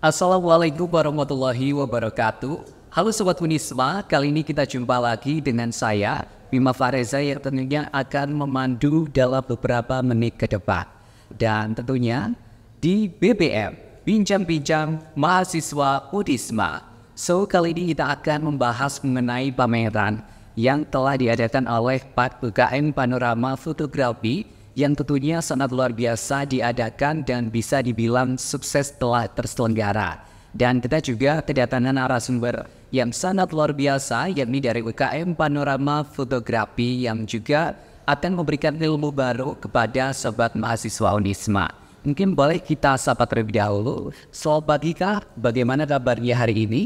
Assalamualaikum warahmatullahi wabarakatuh. Halo Sobat Unisma, kali ini kita jumpa lagi dengan saya, Bima Fareza yang tentunya akan memandu dalam beberapa menit ke depan. Dan tentunya di BBM, Pinjam Pinjam Mahasiswa Unisma. So, kali ini kita akan membahas mengenai pameran yang telah diadakan oleh PAT UKM Panorama Fotografi yang tentunya sangat luar biasa diadakan dan bisa dibilang sukses telah terselenggara. Dan kita juga kedatangan narasumber yang sangat luar biasa yakni dari UKM Panorama Fotografi yang juga akan memberikan ilmu baru kepada sobat mahasiswa Unisma. Mungkin boleh kita sapa terlebih dahulu. Sobat Gika, bagaimana kabarnya hari ini?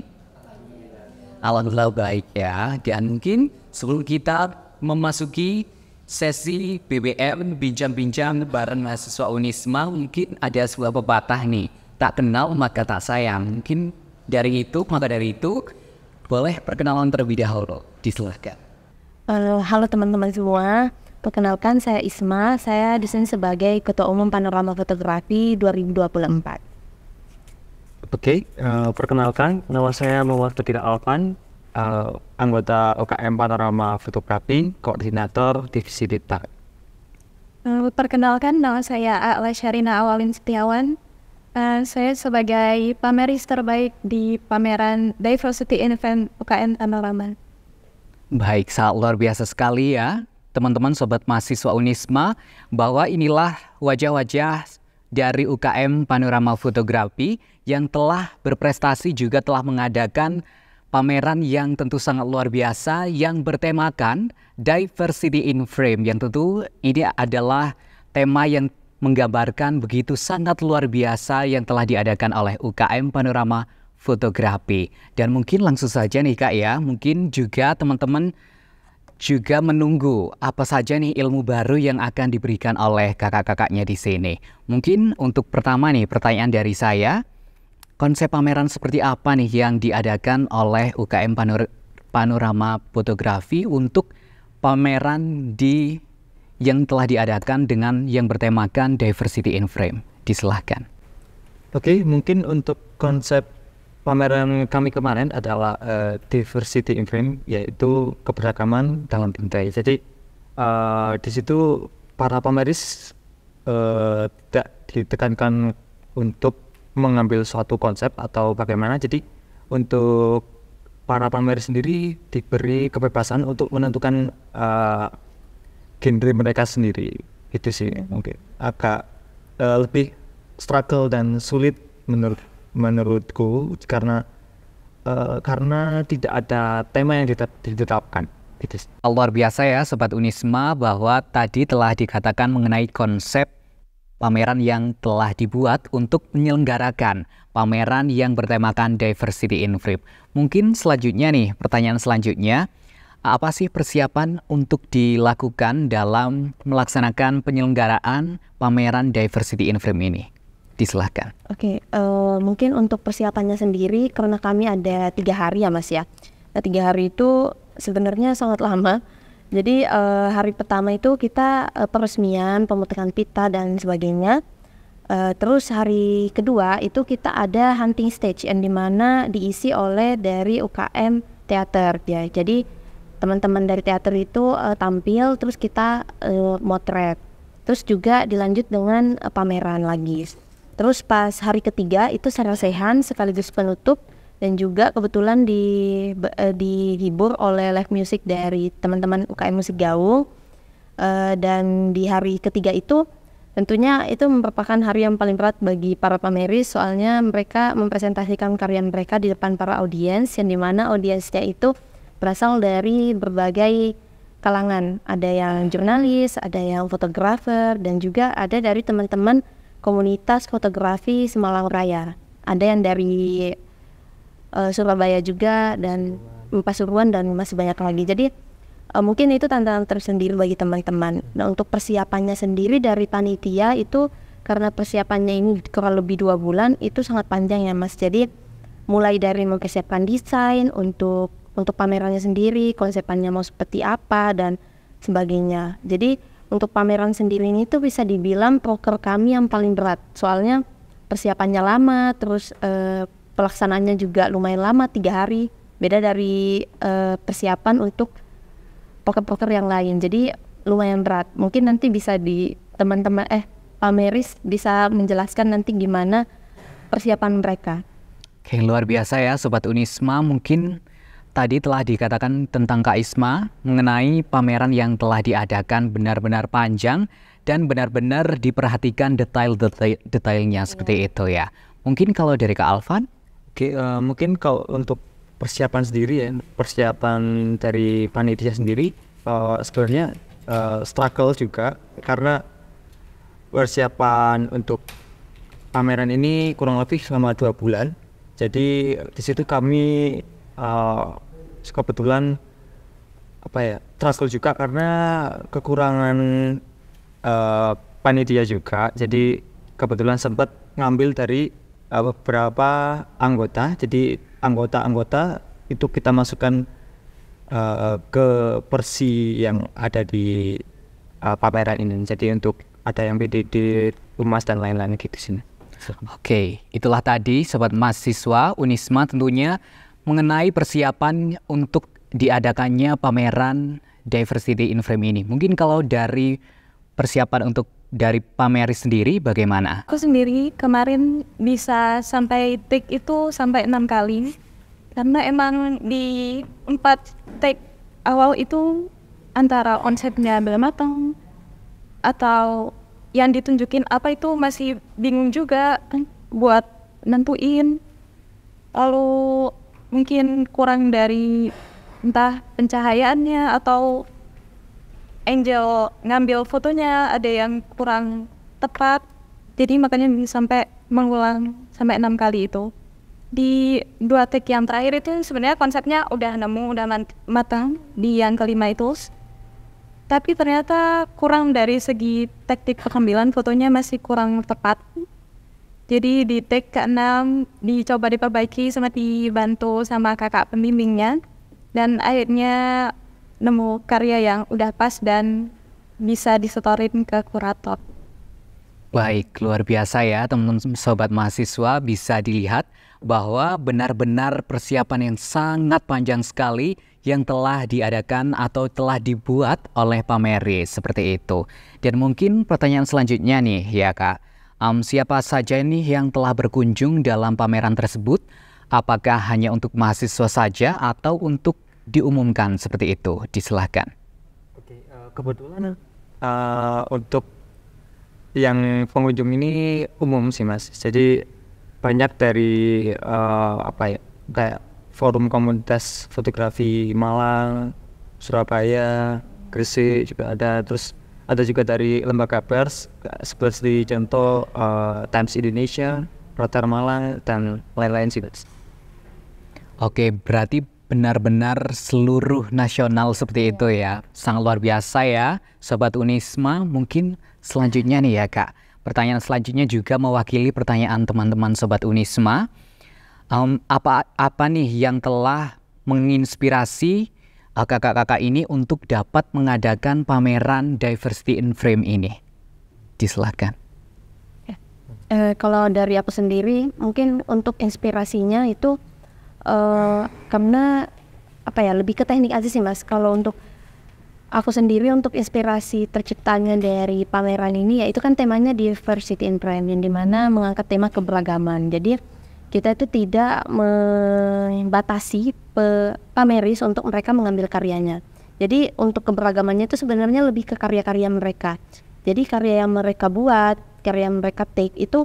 Alhamdulillah baik ya. Dan mungkin sebelum kita memasuki sesi BBM bincang-bincang bareng mahasiswa Unisma mungkin ada sebuah pepatah nih tak kenal maka tak sayang mungkin dari itu maka dari itu boleh perkenalan terlebih dahulu disilahkan uh, halo teman-teman semua perkenalkan saya Isma saya di sini sebagai ketua umum panorama fotografi 2024 Oke, okay, uh, eh, perkenalkan nama saya Muhammad Tidak Alpan uh, anggota UKM Panorama Fotografi, Koordinator Divisi Dita. Eh, perkenalkan nama saya A. Syarina Awalin Setiawan. Uh, saya sebagai pameris terbaik di pameran Diversity Event UKM Panorama. Baik, sangat luar biasa sekali ya teman-teman sobat mahasiswa Unisma bahwa inilah wajah-wajah dari UKM Panorama Fotografi yang telah berprestasi juga telah mengadakan pameran yang tentu sangat luar biasa yang bertemakan diversity in frame yang tentu ini adalah tema yang menggambarkan begitu sangat luar biasa yang telah diadakan oleh UKM Panorama Fotografi. Dan mungkin langsung saja nih Kak ya, mungkin juga teman-teman juga menunggu apa saja nih ilmu baru yang akan diberikan oleh kakak-kakaknya di sini. Mungkin untuk pertama nih pertanyaan dari saya, Konsep pameran seperti apa nih yang diadakan oleh UKM Panor Panorama Fotografi untuk pameran di yang telah diadakan dengan yang bertemakan diversity in frame? Disilahkan. Oke, mungkin untuk konsep pameran kami kemarin adalah uh, diversity in frame, yaitu keberagaman dalam bintai. Jadi uh, di situ para pameris uh, tidak ditekankan untuk mengambil suatu konsep atau bagaimana jadi untuk para pamer sendiri diberi kebebasan untuk menentukan uh, genre mereka sendiri itu sih mungkin agak uh, lebih struggle dan sulit menurut menurutku karena uh, karena tidak ada tema yang itu ditetapkan gitu luar biasa ya Sobat Unisma bahwa tadi telah dikatakan mengenai konsep pameran yang telah dibuat untuk menyelenggarakan pameran yang bertemakan Diversity in Flip. Mungkin selanjutnya nih, pertanyaan selanjutnya, apa sih persiapan untuk dilakukan dalam melaksanakan penyelenggaraan pameran Diversity in Flip ini? Disilahkan. Oke, okay, uh, eh, mungkin untuk persiapannya sendiri karena kami ada tiga hari ya mas ya. Nah, tiga hari itu sebenarnya sangat lama jadi uh, hari pertama itu kita uh, peresmian, pemutihan pita dan sebagainya. Uh, terus hari kedua itu kita ada hunting stage yang dimana diisi oleh dari UKM teater ya. Jadi teman-teman dari teater itu uh, tampil, terus kita uh, motret. Terus juga dilanjut dengan uh, pameran lagi. Terus pas hari ketiga itu sarasehan sekaligus penutup dan juga kebetulan di eh, dihibur oleh live music dari teman-teman UKM Musik Gaul eh, dan di hari ketiga itu tentunya itu merupakan hari yang paling berat bagi para pameri, soalnya mereka mempresentasikan karya mereka di depan para audiens yang dimana audiensnya itu berasal dari berbagai kalangan ada yang jurnalis ada yang fotografer dan juga ada dari teman-teman komunitas fotografi Semalang Raya ada yang dari uh, Surabaya juga dan Pasuruan dan masih banyak lagi. Jadi uh, mungkin itu tantangan tersendiri bagi teman-teman. Nah untuk persiapannya sendiri dari panitia itu karena persiapannya ini kurang lebih dua bulan itu sangat panjang ya mas. Jadi mulai dari mempersiapkan desain untuk untuk pamerannya sendiri, konsepannya mau seperti apa dan sebagainya. Jadi untuk pameran sendiri ini tuh bisa dibilang proker kami yang paling berat. Soalnya persiapannya lama, terus uh, pelaksanaannya juga lumayan lama tiga hari beda dari uh, persiapan untuk poker-poker yang lain jadi lumayan berat mungkin nanti bisa di teman-teman eh Pak Meris bisa menjelaskan nanti gimana persiapan mereka Oke luar biasa ya Sobat Unisma mungkin tadi telah dikatakan tentang Kak Isma mengenai pameran yang telah diadakan benar-benar panjang dan benar-benar diperhatikan detail-detailnya seperti iya. itu ya. Mungkin kalau dari Kak Alvan? Oke, uh, mungkin kalau untuk persiapan sendiri ya, persiapan dari panitia sendiri uh, sebenarnya uh, struggle juga karena persiapan untuk pameran ini kurang lebih selama dua bulan. Jadi di situ kami uh, kebetulan apa ya struggle juga karena kekurangan uh, panitia juga. Jadi kebetulan sempat ngambil dari beberapa anggota jadi anggota-anggota itu kita masukkan uh, ke persi yang ada di uh, pameran ini jadi untuk ada yang BDD emas dan lain-lain gitu sini Oke, itulah tadi sobat mahasiswa Unisma tentunya mengenai persiapan untuk diadakannya pameran Diversity in Frame ini. Mungkin kalau dari persiapan untuk dari Pameri sendiri bagaimana? Aku sendiri kemarin bisa sampai take itu sampai enam kali karena emang di empat take awal itu antara onsetnya belum matang atau yang ditunjukin apa itu masih bingung juga kan buat nentuin lalu mungkin kurang dari entah pencahayaannya atau Angel ngambil fotonya ada yang kurang tepat jadi makanya sampai mengulang sampai enam kali itu di dua take yang terakhir itu sebenarnya konsepnya udah nemu udah matang di yang kelima itu tapi ternyata kurang dari segi teknik pengambilan fotonya masih kurang tepat jadi di take ke enam dicoba diperbaiki sama dibantu sama kakak pembimbingnya dan akhirnya nemu karya yang udah pas dan bisa disetorin ke kurator. Baik, luar biasa ya teman-teman sobat mahasiswa bisa dilihat bahwa benar-benar persiapan yang sangat panjang sekali yang telah diadakan atau telah dibuat oleh Pameri seperti itu. Dan mungkin pertanyaan selanjutnya nih ya Kak, um, siapa saja nih yang telah berkunjung dalam pameran tersebut? Apakah hanya untuk mahasiswa saja atau untuk diumumkan seperti itu, disilahkan. Oke, eh, kebetulan uh, untuk yang pengunjung ini umum sih mas, jadi banyak dari uh, apa ya kayak forum komunitas fotografi Malang, Surabaya, Gresik juga ada, terus ada juga dari lembaga pers seperti contoh uh, Times Indonesia, Rotar Malang dan lain-lain sih mas. Oke, berarti benar-benar seluruh nasional seperti itu ya. Sangat luar biasa ya, Sobat Unisma. Mungkin selanjutnya nih ya Kak, pertanyaan selanjutnya juga mewakili pertanyaan teman-teman Sobat Unisma. Um, apa apa nih yang telah menginspirasi eh, kakak-kakak ini untuk dapat mengadakan pameran Diversity in Frame ini? Disilahkan. Eh, kalau dari aku sendiri, mungkin untuk inspirasinya itu Eh, karena apa ya lebih ke teknik aja sih mas kalau untuk aku sendiri untuk inspirasi terciptanya dari pameran ini ya itu kan temanya diversity in prime yang dimana mengangkat tema keberagaman jadi kita itu tidak membatasi pe pameris untuk mereka mengambil karyanya jadi untuk keberagamannya itu sebenarnya lebih ke karya-karya mereka jadi karya yang mereka buat karya yang mereka take itu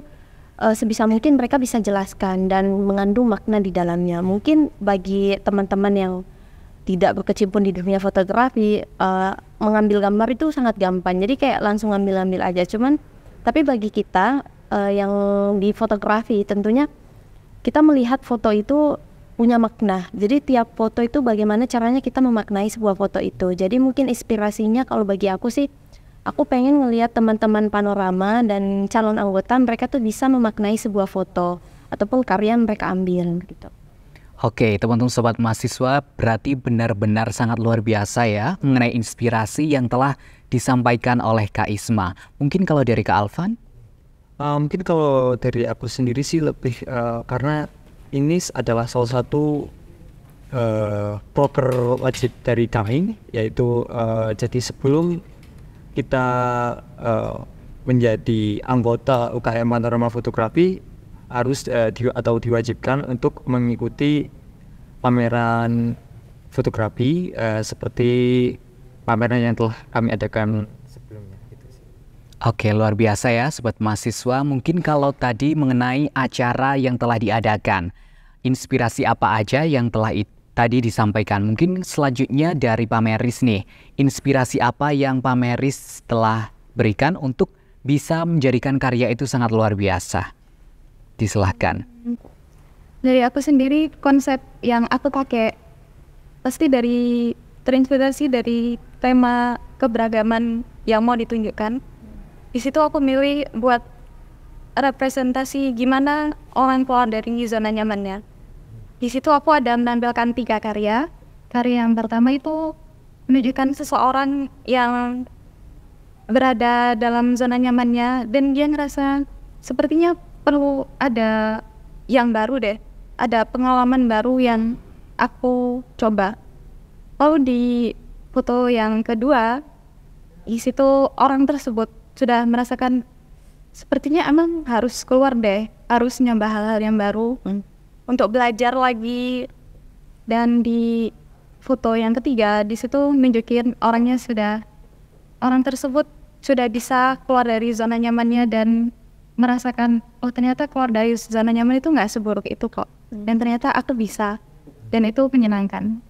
uh, sebisa mungkin mereka bisa jelaskan dan mengandung makna di dalamnya. Mungkin bagi teman-teman yang tidak berkecimpung di dunia fotografi, uh, mengambil gambar itu sangat gampang. Jadi kayak langsung ambil-ambil aja. Cuman tapi bagi kita uh, yang di fotografi tentunya kita melihat foto itu punya makna. Jadi tiap foto itu bagaimana caranya kita memaknai sebuah foto itu. Jadi mungkin inspirasinya kalau bagi aku sih aku pengen ngelihat teman-teman panorama dan calon anggota mereka tuh bisa memaknai sebuah foto ataupun karya yang mereka ambil gitu. Oke, teman-teman sobat mahasiswa, berarti benar-benar sangat luar biasa ya mengenai inspirasi yang telah disampaikan oleh Kak Isma. Mungkin kalau dari Kak Alvan? Uh, mungkin kalau dari aku sendiri sih lebih uh, karena ini adalah salah satu uh, eh, proker wajib dari kami, yaitu uh, jadi sebelum kita uh, menjadi anggota UKM Panorama Fotografi harus uh, di, atau diwajibkan untuk mengikuti pameran fotografi uh, seperti pameran yang telah kami adakan gitu Oke, luar biasa ya, sobat mahasiswa. Mungkin kalau tadi mengenai acara yang telah diadakan, inspirasi apa aja yang telah tadi disampaikan. Mungkin selanjutnya dari Pak Meris nih, inspirasi apa yang Pak Meris telah berikan untuk bisa menjadikan karya itu sangat luar biasa? Disilahkan. Dari aku sendiri konsep yang aku pakai pasti dari terinspirasi dari tema keberagaman yang mau ditunjukkan. Di situ aku milih buat representasi gimana orang keluar dari zona nyamannya di situ aku ada menampilkan tiga karya. Karya yang pertama itu menunjukkan seseorang yang berada dalam zona nyamannya dan dia ngerasa sepertinya perlu ada yang baru deh. Ada pengalaman baru yang aku coba. Lalu di foto yang kedua, di situ orang tersebut sudah merasakan sepertinya emang harus keluar deh, harus nyoba hal-hal yang baru. Hmm untuk belajar lagi dan di foto yang ketiga di situ nunjukin orangnya sudah orang tersebut sudah bisa keluar dari zona nyamannya dan merasakan oh ternyata keluar dari zona nyaman itu nggak seburuk itu kok dan ternyata aku bisa dan itu menyenangkan.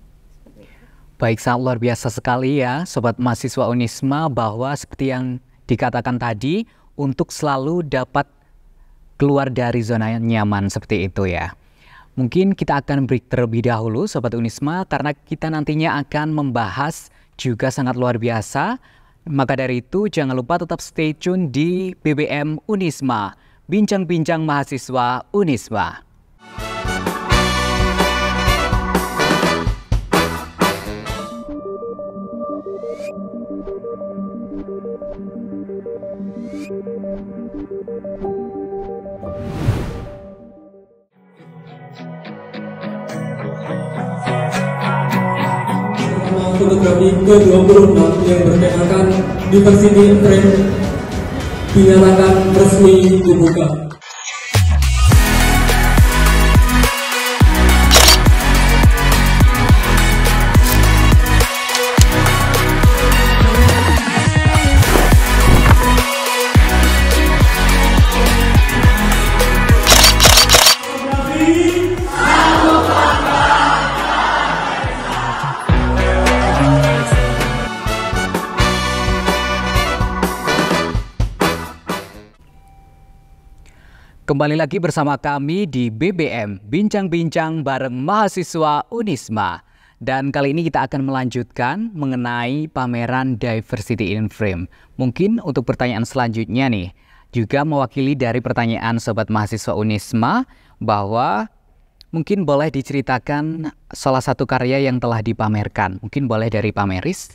Baik, sangat luar biasa sekali ya Sobat Mahasiswa Unisma bahwa seperti yang dikatakan tadi untuk selalu dapat keluar dari zona nyaman seperti itu ya. Mungkin kita akan break terlebih dahulu Sobat Unisma karena kita nantinya akan membahas juga sangat luar biasa. Maka dari itu jangan lupa tetap stay tune di BBM Unisma, bincang-bincang mahasiswa Unisma. fotografi ke-26 yang bertemakan di persini frame dinyatakan resmi dibuka. Kembali lagi bersama kami di BBM Bincang-Bincang bareng mahasiswa Unisma. Dan kali ini kita akan melanjutkan mengenai pameran Diversity in Frame. Mungkin untuk pertanyaan selanjutnya nih, juga mewakili dari pertanyaan Sobat Mahasiswa Unisma bahwa mungkin boleh diceritakan salah satu karya yang telah dipamerkan. Mungkin boleh dari Pameris.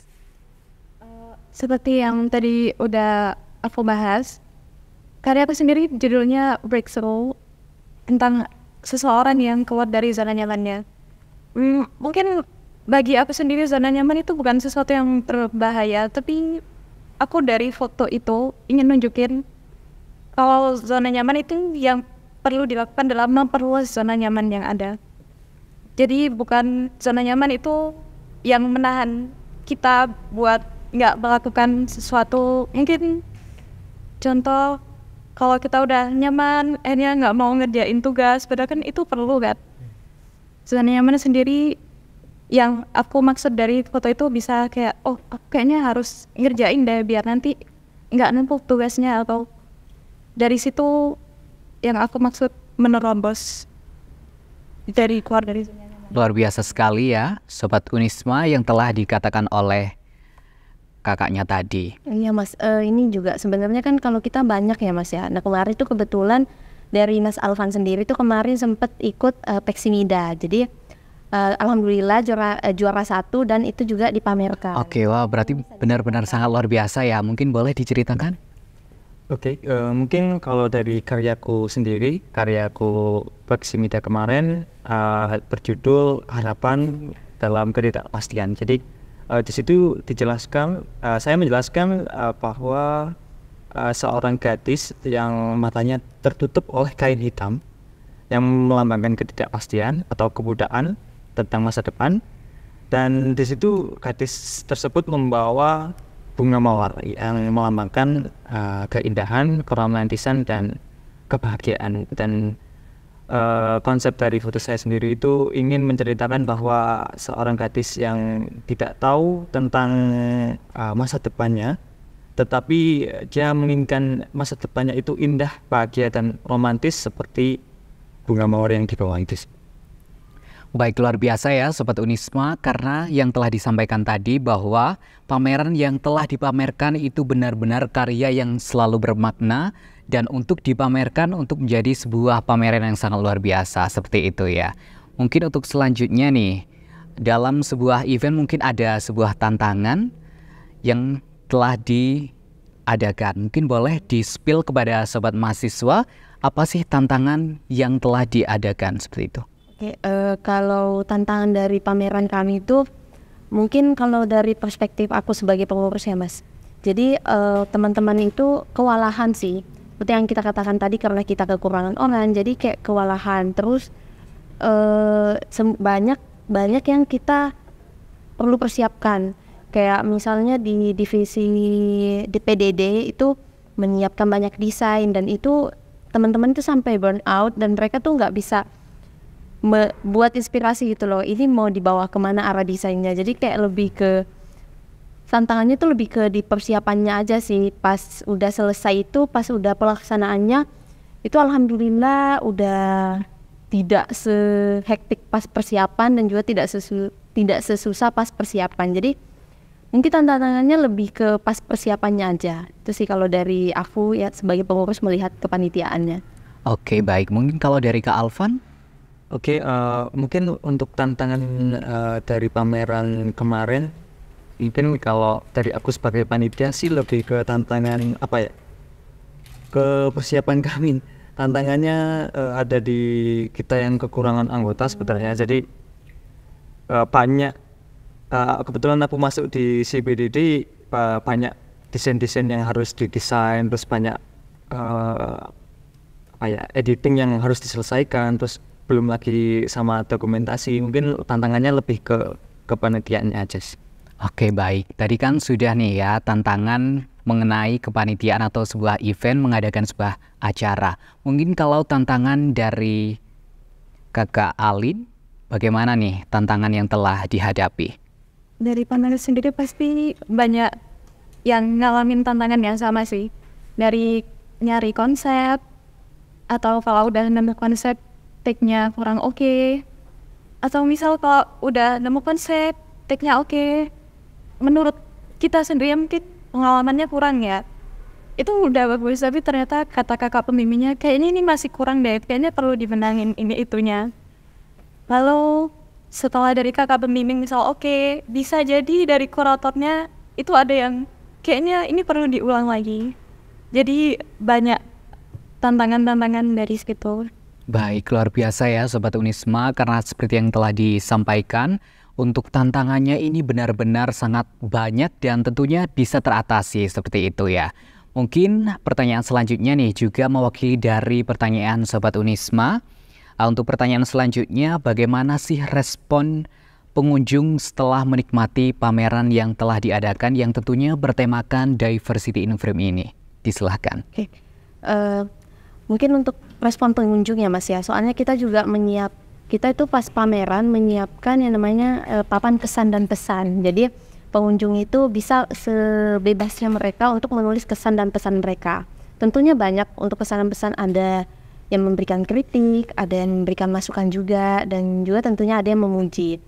Seperti yang tadi udah aku bahas, Karya aku sendiri judulnya Breakthrough tentang seseorang yang keluar dari zona nyamannya. Hmm, mungkin bagi aku sendiri zona nyaman itu bukan sesuatu yang terbahaya tapi aku dari foto itu ingin nunjukin kalau zona nyaman itu yang perlu dilakukan dalam memperluas zona nyaman yang ada. Jadi bukan zona nyaman itu yang menahan kita buat nggak melakukan sesuatu mungkin contoh kalau kita udah nyaman akhirnya nggak mau ngerjain tugas padahal kan itu perlu kan zona nyaman sendiri yang aku maksud dari foto itu bisa kayak oh kayaknya harus ngerjain deh biar nanti nggak nempuh tugasnya atau dari situ yang aku maksud menerobos dari keluar dari zona luar biasa sekali ya sobat Unisma yang telah dikatakan oleh kakaknya tadi. Iya mas, uh, ini juga sebenarnya kan kalau kita banyak ya mas ya. Nah kemarin itu kebetulan dari Mas Alvan sendiri itu kemarin sempat ikut uh, Peksimida. Jadi uh, alhamdulillah juara uh, juara satu dan itu juga dipamerkan. Oke, okay, wah wow, berarti benar-benar ya. sangat luar biasa ya. Mungkin boleh diceritakan? Oke, okay, uh, mungkin kalau dari karyaku sendiri, karyaku Peksimida kemarin uh, berjudul Harapan dalam Ketidakpastian. Jadi uh, di situ dijelaskan uh, saya menjelaskan uh, bahwa uh, seorang gadis yang matanya tertutup oleh kain hitam yang melambangkan ketidakpastian atau kebudaan tentang masa depan dan di situ gadis tersebut membawa bunga mawar yang melambangkan uh, keindahan, keromantisan dan kebahagiaan dan uh, konsep dari foto saya sendiri itu ingin menceritakan bahwa seorang gadis yang tidak tahu tentang uh, masa depannya tetapi dia menginginkan masa depannya itu indah, bahagia dan romantis seperti bunga mawar yang itu. Baik luar biasa ya Sobat Unisma karena yang telah disampaikan tadi bahwa pameran yang telah dipamerkan itu benar-benar karya yang selalu bermakna dan untuk dipamerkan untuk menjadi sebuah pameran yang sangat luar biasa seperti itu ya. Mungkin untuk selanjutnya nih, dalam sebuah event mungkin ada sebuah tantangan yang telah diadakan. Mungkin boleh di-spill kepada sobat mahasiswa apa sih tantangan yang telah diadakan seperti itu? Oke, uh, kalau tantangan dari pameran kami itu mungkin kalau dari perspektif aku sebagai pengurus ya mas. Jadi eh, teman-teman uh, teman -teman itu kewalahan sih seperti yang kita katakan tadi karena kita kekurangan orang jadi kayak kewalahan terus eh banyak banyak yang kita perlu persiapkan kayak misalnya di divisi DPDD itu menyiapkan banyak desain dan itu teman-teman itu sampai burn out dan mereka tuh nggak bisa buat inspirasi gitu loh ini mau dibawa kemana arah desainnya jadi kayak lebih ke tantangannya tuh lebih ke di persiapannya aja sih pas udah selesai itu pas udah pelaksanaannya itu alhamdulillah udah tidak sehektik pas persiapan dan juga tidak sesu tidak sesusah pas persiapan jadi mungkin tantangannya lebih ke pas persiapannya aja itu sih kalau dari aku ya sebagai pengurus melihat kepanitiaannya oke okay, baik mungkin kalau dari kak Alvan oke okay, uh, eh, mungkin untuk tantangan uh, dari pameran kemarin mungkin kalau dari aku sebagai panitia sih lebih ke tantangan apa ya ke persiapan kami tantangannya uh, ada di kita yang kekurangan anggota sebenarnya jadi uh, banyak uh, kebetulan aku masuk di CBDD uh, banyak desain-desain yang harus didesain terus banyak uh, apa ya editing yang harus diselesaikan terus belum lagi sama dokumentasi mungkin tantangannya lebih ke kepanitiaannya aja sih Oke baik, tadi kan sudah nih ya tantangan mengenai kepanitiaan atau sebuah event mengadakan sebuah acara. Mungkin kalau tantangan dari kakak Alin, bagaimana nih tantangan yang telah dihadapi? Dari panelis sendiri pasti banyak yang ngalamin tantangan yang sama sih. Dari nyari konsep, atau kalau udah nemu konsep, take-nya kurang oke. Okay. Atau misal kalau udah nemu konsep, take-nya oke, okay menurut kita sendiri yang mungkin pengalamannya kurang ya itu udah bagus tapi ternyata kata kakak pembimbingnya kayaknya ini masih kurang deh kayaknya perlu dibenangin ini itunya lalu setelah dari kakak pembimbing misal oke okay, bisa jadi dari kuratornya itu ada yang kayaknya ini perlu diulang lagi jadi banyak tantangan-tantangan dari situ baik luar biasa ya sobat Unisma karena seperti yang telah disampaikan untuk tantangannya ini benar-benar sangat banyak dan tentunya bisa teratasi seperti itu ya. Mungkin pertanyaan selanjutnya nih juga mewakili dari pertanyaan Sobat Unisma. Ah, untuk pertanyaan selanjutnya, bagaimana sih respon pengunjung setelah menikmati pameran yang telah diadakan yang tentunya bertemakan diversity in Frame ini? Disilahkan. Okay. Uh, eh, mungkin untuk respon pengunjung ya Mas ya. Soalnya kita juga menyiap kita itu pas pameran menyiapkan yang namanya uh, papan kesan dan pesan. Jadi pengunjung itu bisa sebebasnya mereka untuk menulis kesan dan pesan mereka. Tentunya banyak untuk kesan dan pesan ada yang memberikan kritik, ada yang memberikan masukan juga, dan juga tentunya ada yang memuji.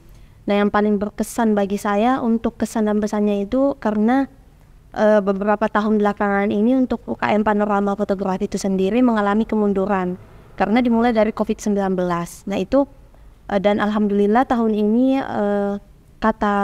Nah, yang paling berkesan bagi saya untuk kesan dan pesannya itu karena e, beberapa tahun belakangan ini untuk UKM panorama fotografi itu sendiri mengalami kemunduran karena dimulai dari COVID-19. Nah itu uh, dan alhamdulillah tahun ini uh, kata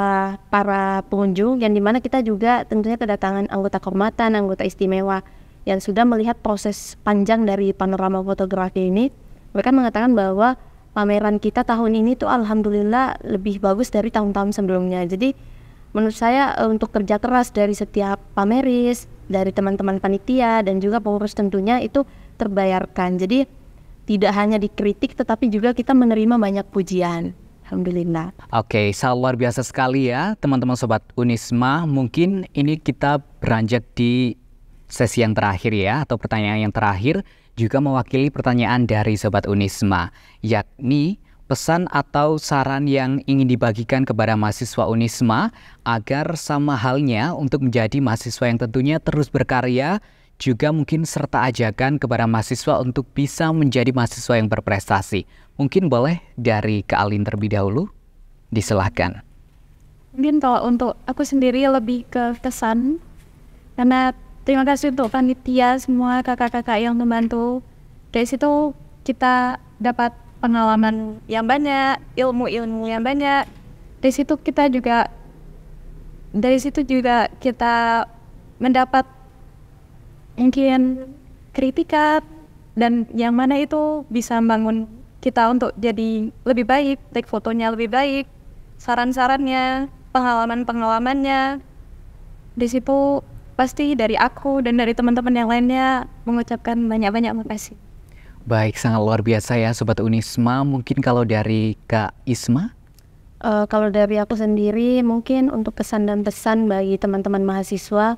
para pengunjung yang dimana kita juga tentunya kedatangan anggota kehormatan, anggota istimewa yang sudah melihat proses panjang dari panorama fotografi ini. Mereka mengatakan bahwa pameran kita tahun ini tuh alhamdulillah lebih bagus dari tahun-tahun sebelumnya. Jadi menurut saya eh, untuk kerja keras dari setiap pameris, dari teman-teman panitia dan juga pengurus tentunya itu terbayarkan. Jadi tidak hanya dikritik tetapi juga kita menerima banyak pujian. Alhamdulillah. Oke, okay, sangat luar biasa sekali ya teman-teman sobat Unisma. Mungkin ini kita beranjak di sesi yang terakhir ya atau pertanyaan yang terakhir juga mewakili pertanyaan dari sobat Unisma, yakni pesan atau saran yang ingin dibagikan kepada mahasiswa Unisma agar sama halnya untuk menjadi mahasiswa yang tentunya terus berkarya juga mungkin serta ajakan kepada mahasiswa untuk bisa menjadi mahasiswa yang berprestasi. Mungkin boleh dari Kak Alin terlebih dahulu, disilahkan. Mungkin kalau untuk aku sendiri lebih ke kesan, karena terima kasih untuk panitia semua kakak-kakak yang membantu. Dari situ kita dapat pengalaman yang banyak, ilmu-ilmu yang banyak. Dari situ kita juga dari situ juga kita mendapat mungkin kritikat dan yang mana itu bisa membangun kita untuk jadi lebih baik, take fotonya lebih baik, saran-sarannya, pengalaman-pengalamannya. Di situ pasti dari aku dan dari teman-teman yang lainnya mengucapkan banyak-banyak makasih. Baik, sangat luar biasa ya Sobat Unisma. Mungkin kalau dari Kak Isma? Uh, kalau dari aku sendiri mungkin untuk pesan dan pesan bagi teman-teman mahasiswa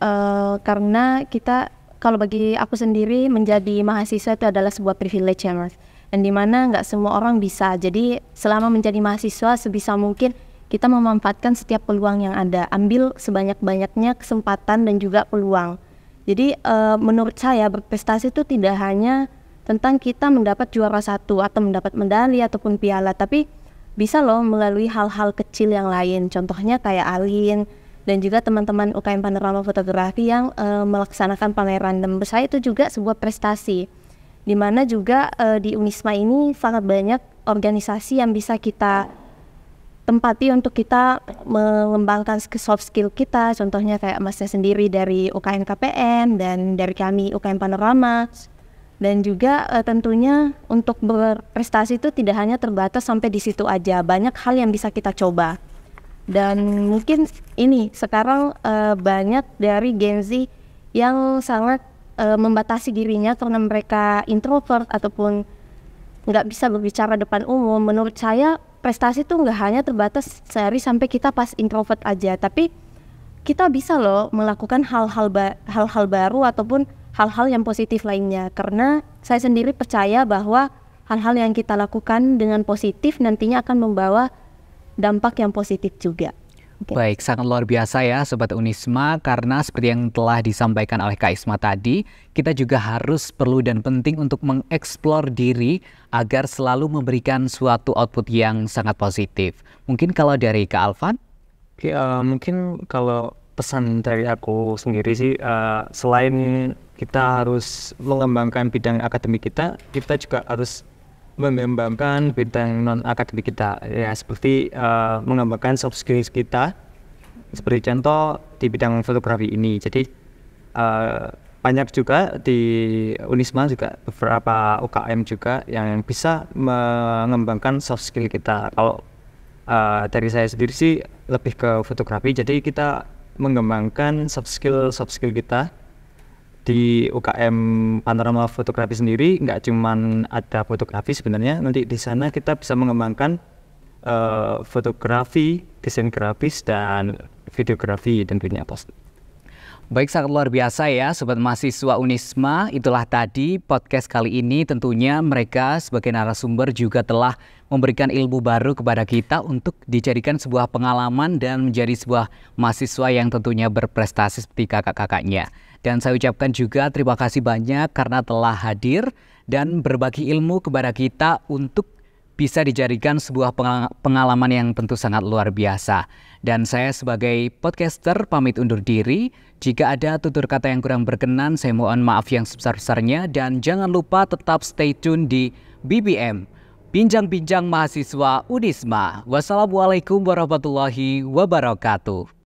uh, karena kita kalau bagi aku sendiri menjadi mahasiswa itu adalah sebuah privilege ya mas dan dimana nggak semua orang bisa jadi selama menjadi mahasiswa sebisa mungkin kita memanfaatkan setiap peluang yang ada ambil sebanyak-banyaknya kesempatan dan juga peluang jadi uh, menurut saya berprestasi itu tidak hanya tentang kita mendapat juara satu atau mendapat medali ataupun piala tapi bisa loh melalui hal-hal kecil yang lain contohnya kayak Alin dan juga teman-teman UKM Panorama Fotografi yang uh, melaksanakan pameran dan saya itu juga sebuah prestasi di mana juga uh, di Unisma ini sangat banyak organisasi yang bisa kita tempati untuk kita mengembangkan soft skill kita contohnya kayak masnya sendiri dari UKM KPM dan dari kami UKM Panorama dan juga uh, tentunya untuk berprestasi itu tidak hanya terbatas sampai di situ aja banyak hal yang bisa kita coba dan mungkin ini sekarang uh, banyak dari Gen Z yang sangat uh, membatasi dirinya karena mereka introvert ataupun nggak bisa berbicara depan umum. Menurut saya prestasi itu nggak hanya terbatas sehari sampai kita pas introvert aja, tapi kita bisa loh melakukan hal-hal ba hal-hal baru ataupun hal-hal yang positif lainnya. Karena saya sendiri percaya bahwa hal-hal yang kita lakukan dengan positif nantinya akan membawa dampak yang positif juga. Okay. Baik, sangat luar biasa ya Sobat Unisma karena seperti yang telah disampaikan oleh Kak Isma tadi, kita juga harus perlu dan penting untuk mengeksplor diri agar selalu memberikan suatu output yang sangat positif. Mungkin kalau dari Kak Alvan? Okay, uh, eh, mungkin kalau pesan dari aku sendiri sih uh, selain kita harus mengembangkan bidang akademik kita, kita juga harus mengembangkan bidang non akademik kita ya seperti uh, eh, mengembangkan soft skills kita seperti contoh di bidang fotografi ini jadi uh, banyak juga di Unisma juga beberapa UKM juga yang bisa mengembangkan soft skill kita kalau uh, dari saya sendiri sih lebih ke fotografi jadi kita mengembangkan soft skill soft skill kita di UKM panorama fotografi sendiri nggak cuman ada fotografi sebenarnya nanti di sana kita bisa mengembangkan uh, fotografi desain grafis dan videografi dan dunia pos Baik, sangat luar biasa ya Sobat Mahasiswa Unisma. Itulah tadi podcast kali ini tentunya mereka sebagai narasumber juga telah memberikan ilmu baru kepada kita untuk dijadikan sebuah pengalaman dan menjadi sebuah mahasiswa yang tentunya berprestasi seperti kakak-kakaknya. Dan saya ucapkan juga terima kasih banyak karena telah hadir dan berbagi ilmu kepada kita untuk bisa dijadikan sebuah pengalaman yang tentu sangat luar biasa. Dan saya sebagai podcaster pamit undur diri. Jika ada tutur kata yang kurang berkenan, saya mohon maaf yang sebesar-besarnya. Dan jangan lupa tetap stay tune di BBM, Pinjang Pinjang Mahasiswa Unisma. Wassalamualaikum warahmatullahi wabarakatuh.